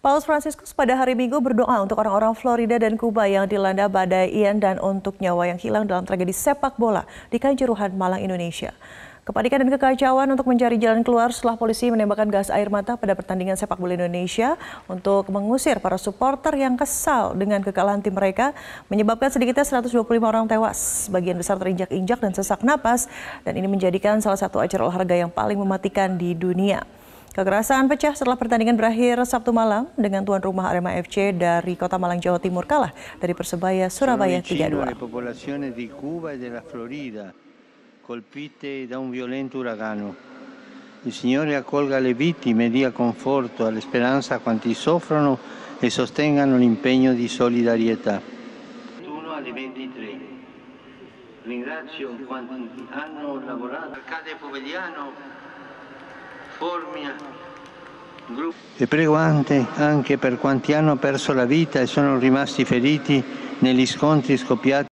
Paus Franciscus pada hari Minggu berdoa untuk orang-orang Florida dan Kuba yang dilanda badai Ian dan untuk nyawa yang hilang dalam tragedi sepak bola di Kanjuruhan Malang, Indonesia. Kepanikan dan kekacauan untuk mencari jalan keluar setelah polisi menembakkan gas air mata pada pertandingan sepak bola Indonesia untuk mengusir para supporter yang kesal dengan kekalahan tim mereka menyebabkan sedikitnya 125 orang tewas, bagian besar terinjak-injak dan sesak napas dan ini menjadikan salah satu acara olahraga yang paling mematikan di dunia. Kekerasan pecah setelah pertandingan berakhir Sabtu malam dengan tuan rumah Arema FC dari Kota Malang, Jawa Timur kalah dari Persebaya Surabaya 3-2. E colpite da un violento uragano. Il Signore accolga le vittime e dia conforto a quanti soffrono e sostengano l'impegno di solidarietà. 21 alle 23. Ringrazio quanti hanno lavorato. E prego anche per quanti hanno perso la vita e sono rimasti feriti negli scontri scoppiati.